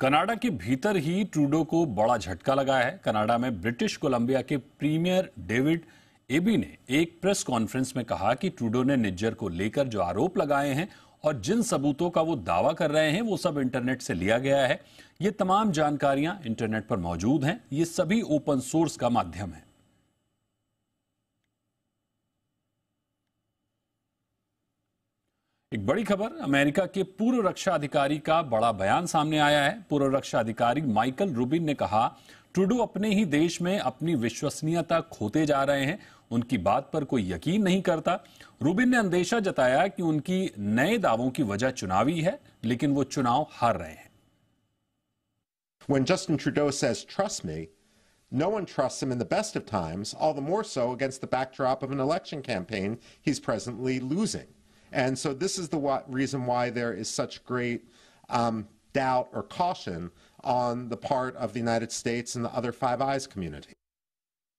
Canada के भीतर ही Trudeau को बड़ा झटका लगा है कनाडा में ब्रिटिश कोलंबिया के प्रीमियर डेविड एबी ने एक प्रेस कॉन्फ्रेंस में कहा कि ट्रूडो ने निज्जर को लेकर जो आरोप लगाए हैं और जिन सबूतों का वो दावा कर रहे हैं वो सब इंटरनेट से लिया गया है ये तमाम जानकारियां इंटरनेट पर मौजूद हैं ये सभी ओपन सोर्स का माध्यम है एक बड़ी खबर अमेरिका के पूर्व रक्षा अधिकारी का बड़ा बयान सामने आया है पूर्व रक्षा अधिकारी माइकल रूबिन ने कहा ट्रूडो अपने ही देश में अपनी विश्वसनीयता खोते जा रहे हैं उनकी बात पर कोई यकीन नहीं करता रूबिन ने अंदेशा जताया कि उनकी नए दावों की वजह चुनावी है लेकिन वो चुनाव हार रहे हैं When Justin Trudeau says, trust me, no one trusts him in the best of times, all the more so against the backdrop of an election campaign he's presently losing. And so this is the reason why there is such great um, doubt or caution on the part of the United States and the other Five Eyes community.